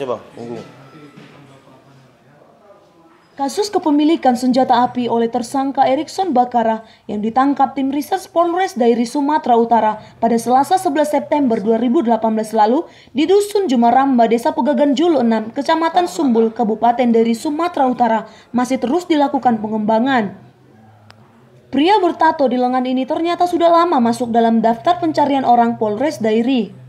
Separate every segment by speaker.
Speaker 1: Ya bang, Kasus kepemilikan senjata api oleh tersangka Erickson Bakara yang ditangkap tim research Polres Dairi Sumatera Utara pada Selasa 11 September 2018 lalu di Dusun Jumaramba, Desa Pegagan Julu 6, Kecamatan Sumbul, Kabupaten Dairi Sumatera Utara masih terus dilakukan pengembangan. Pria bertato di lengan ini ternyata sudah lama masuk dalam daftar pencarian orang Polres Dairi.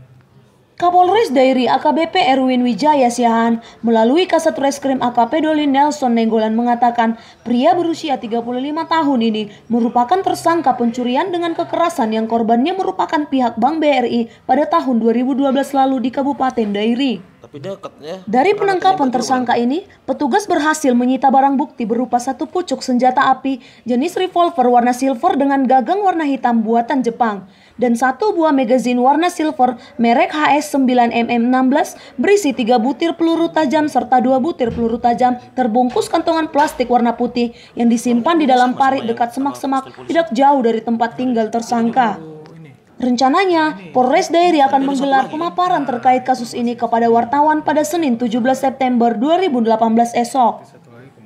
Speaker 1: Kapolres Dairi AKBP Erwin Wijaya Siahan melalui Kasat Reskrim AKP Doli Nelson Nenggolan mengatakan pria berusia 35 tahun ini merupakan tersangka pencurian dengan kekerasan yang korbannya merupakan pihak Bank BRI pada tahun 2012 lalu di Kabupaten Dairi. Tapi deket ya. Dari penangkapan tersangka ini, petugas berhasil menyita barang bukti berupa satu pucuk senjata api jenis revolver warna silver dengan gagang warna hitam buatan Jepang dan satu buah magazin warna silver merek HS 9mm16 berisi tiga butir peluru tajam serta dua butir peluru tajam terbungkus kantongan plastik warna putih yang disimpan di dalam parit ya, dekat semak-semak tidak jauh dari tempat tinggal tersangka. Rencananya, nah, Polres Dairi akan menggelar pemaparan terkait kasus ini kepada wartawan pada Senin 17 September 2018 esok.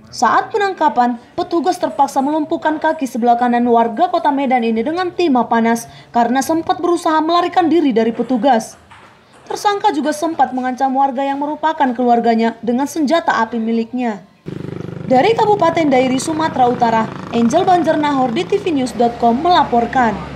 Speaker 1: Saat penangkapan, petugas terpaksa melumpuhkan kaki sebelah kanan warga kota Medan ini dengan timah panas karena sempat berusaha melarikan diri dari petugas. Tersangka juga sempat mengancam warga yang merupakan keluarganya dengan senjata api miliknya. Dari Kabupaten Dairi, Sumatera Utara, Angel Banjarnahor di tvnews.com melaporkan.